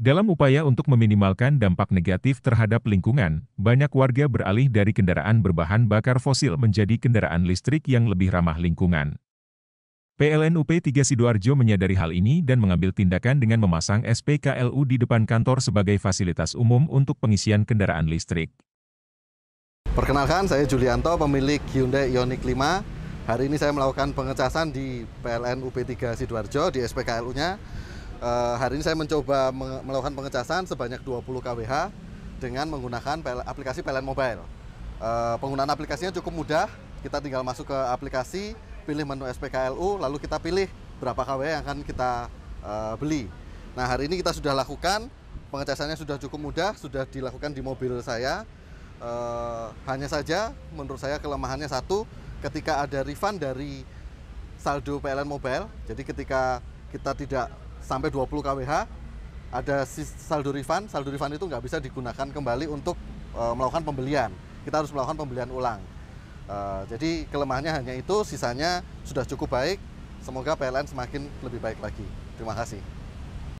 Dalam upaya untuk meminimalkan dampak negatif terhadap lingkungan, banyak warga beralih dari kendaraan berbahan bakar fosil menjadi kendaraan listrik yang lebih ramah lingkungan. PLNUP 3 Sidoarjo menyadari hal ini dan mengambil tindakan dengan memasang SPKLU di depan kantor sebagai fasilitas umum untuk pengisian kendaraan listrik. Perkenalkan, saya Julianto, pemilik Hyundai Ioniq 5. Hari ini saya melakukan pengecasan di PLN UP3 Sidoarjo, di SPKLU-nya. Eh, hari ini saya mencoba melakukan pengecasan sebanyak 20 kWh dengan menggunakan aplikasi PLN Mobile. Eh, penggunaan aplikasinya cukup mudah, kita tinggal masuk ke aplikasi, pilih menu SPKLU, lalu kita pilih berapa kWh yang akan kita eh, beli. Nah hari ini kita sudah lakukan, pengecasannya sudah cukup mudah, sudah dilakukan di mobil saya. hanya saja menurut saya kelemahannya satu, ketika ada refund dari saldo PLN Mobile, jadi ketika kita tidak sampai 20 kWh ada saldo refund. Saldo refund itu nggak bisa digunakan kembali untuk e, melakukan pembelian. Kita harus melakukan pembelian ulang. E, jadi kelemahannya hanya itu, sisanya sudah cukup baik. Semoga PLN semakin lebih baik lagi. Terima kasih.